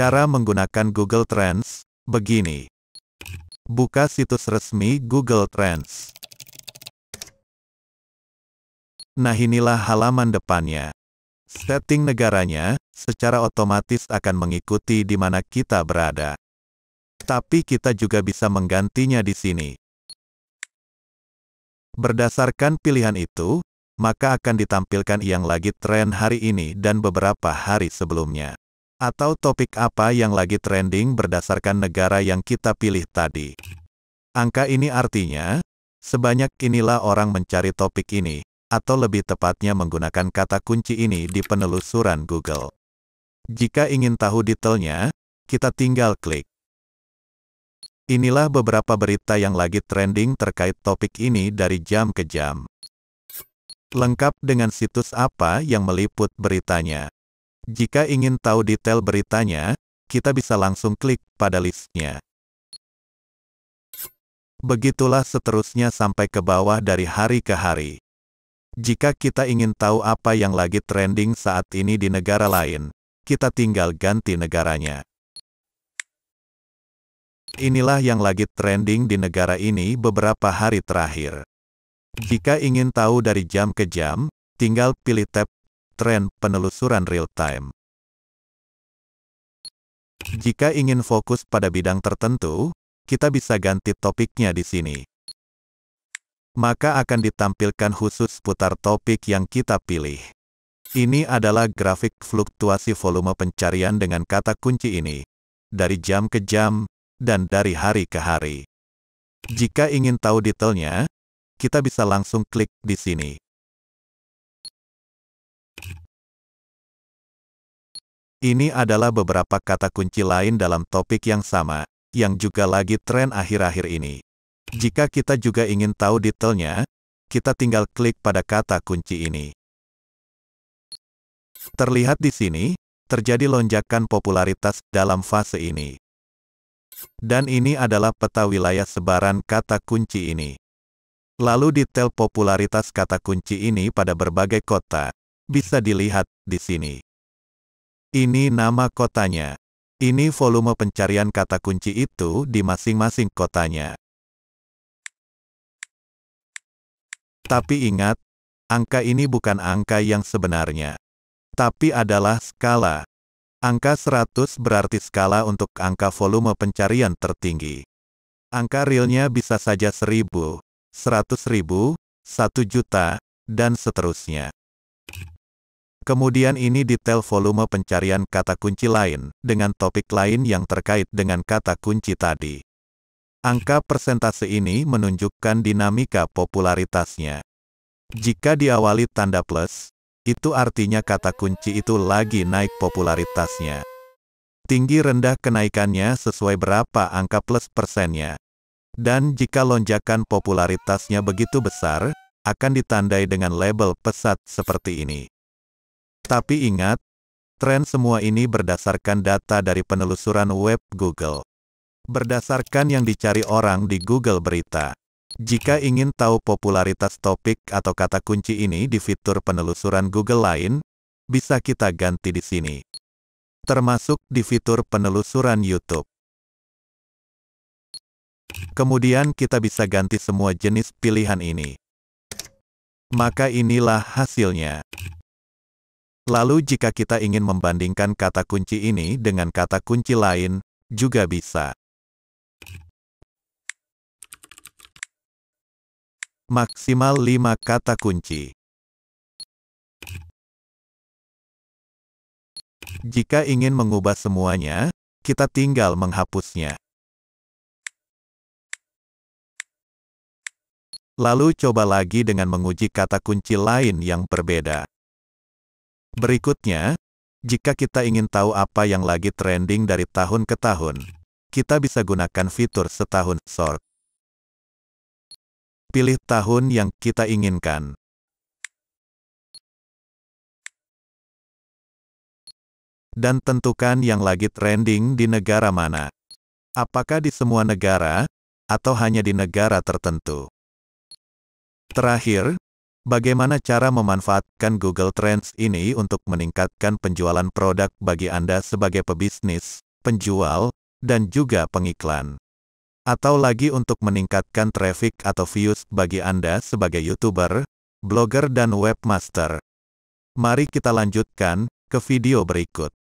Cara menggunakan Google Trends, begini. Buka situs resmi Google Trends. Nah inilah halaman depannya. Setting negaranya, secara otomatis akan mengikuti di mana kita berada. Tapi kita juga bisa menggantinya di sini. Berdasarkan pilihan itu, maka akan ditampilkan yang lagi tren hari ini dan beberapa hari sebelumnya. Atau topik apa yang lagi trending berdasarkan negara yang kita pilih tadi. Angka ini artinya, sebanyak inilah orang mencari topik ini, atau lebih tepatnya menggunakan kata kunci ini di penelusuran Google. Jika ingin tahu detailnya, kita tinggal klik. Inilah beberapa berita yang lagi trending terkait topik ini dari jam ke jam. Lengkap dengan situs apa yang meliput beritanya. Jika ingin tahu detail beritanya, kita bisa langsung klik pada listnya. Begitulah seterusnya sampai ke bawah dari hari ke hari. Jika kita ingin tahu apa yang lagi trending saat ini di negara lain, kita tinggal ganti negaranya. Inilah yang lagi trending di negara ini beberapa hari terakhir. Jika ingin tahu dari jam ke jam, tinggal pilih tab tren penelusuran real-time. Jika ingin fokus pada bidang tertentu, kita bisa ganti topiknya di sini. Maka akan ditampilkan khusus putar topik yang kita pilih. Ini adalah grafik fluktuasi volume pencarian dengan kata kunci ini, dari jam ke jam, dan dari hari ke hari. Jika ingin tahu detailnya, kita bisa langsung klik di sini. Ini adalah beberapa kata kunci lain dalam topik yang sama, yang juga lagi tren akhir-akhir ini. Jika kita juga ingin tahu detailnya, kita tinggal klik pada kata kunci ini. Terlihat di sini, terjadi lonjakan popularitas dalam fase ini. Dan ini adalah peta wilayah sebaran kata kunci ini. Lalu detail popularitas kata kunci ini pada berbagai kota, bisa dilihat di sini. Ini nama kotanya. Ini volume pencarian kata kunci itu di masing-masing kotanya. Tapi ingat, angka ini bukan angka yang sebenarnya. Tapi adalah skala. Angka 100 berarti skala untuk angka volume pencarian tertinggi. Angka realnya bisa saja 1000, seratus ribu, 1 juta, dan seterusnya. Kemudian ini detail volume pencarian kata kunci lain, dengan topik lain yang terkait dengan kata kunci tadi. Angka persentase ini menunjukkan dinamika popularitasnya. Jika diawali tanda plus, itu artinya kata kunci itu lagi naik popularitasnya. Tinggi rendah kenaikannya sesuai berapa angka plus persennya. Dan jika lonjakan popularitasnya begitu besar, akan ditandai dengan label pesat seperti ini. Tapi ingat, tren semua ini berdasarkan data dari penelusuran web Google. Berdasarkan yang dicari orang di Google Berita. Jika ingin tahu popularitas topik atau kata kunci ini di fitur penelusuran Google lain, bisa kita ganti di sini. Termasuk di fitur penelusuran YouTube. Kemudian kita bisa ganti semua jenis pilihan ini. Maka inilah hasilnya. Lalu jika kita ingin membandingkan kata kunci ini dengan kata kunci lain, juga bisa. Maksimal 5 kata kunci. Jika ingin mengubah semuanya, kita tinggal menghapusnya. Lalu coba lagi dengan menguji kata kunci lain yang berbeda. Berikutnya, jika kita ingin tahu apa yang lagi trending dari tahun ke tahun, kita bisa gunakan fitur setahun sort. Pilih tahun yang kita inginkan. Dan tentukan yang lagi trending di negara mana. Apakah di semua negara, atau hanya di negara tertentu. Terakhir, Bagaimana cara memanfaatkan Google Trends ini untuk meningkatkan penjualan produk bagi Anda sebagai pebisnis, penjual, dan juga pengiklan? Atau lagi untuk meningkatkan traffic atau views bagi Anda sebagai YouTuber, blogger dan webmaster. Mari kita lanjutkan ke video berikut.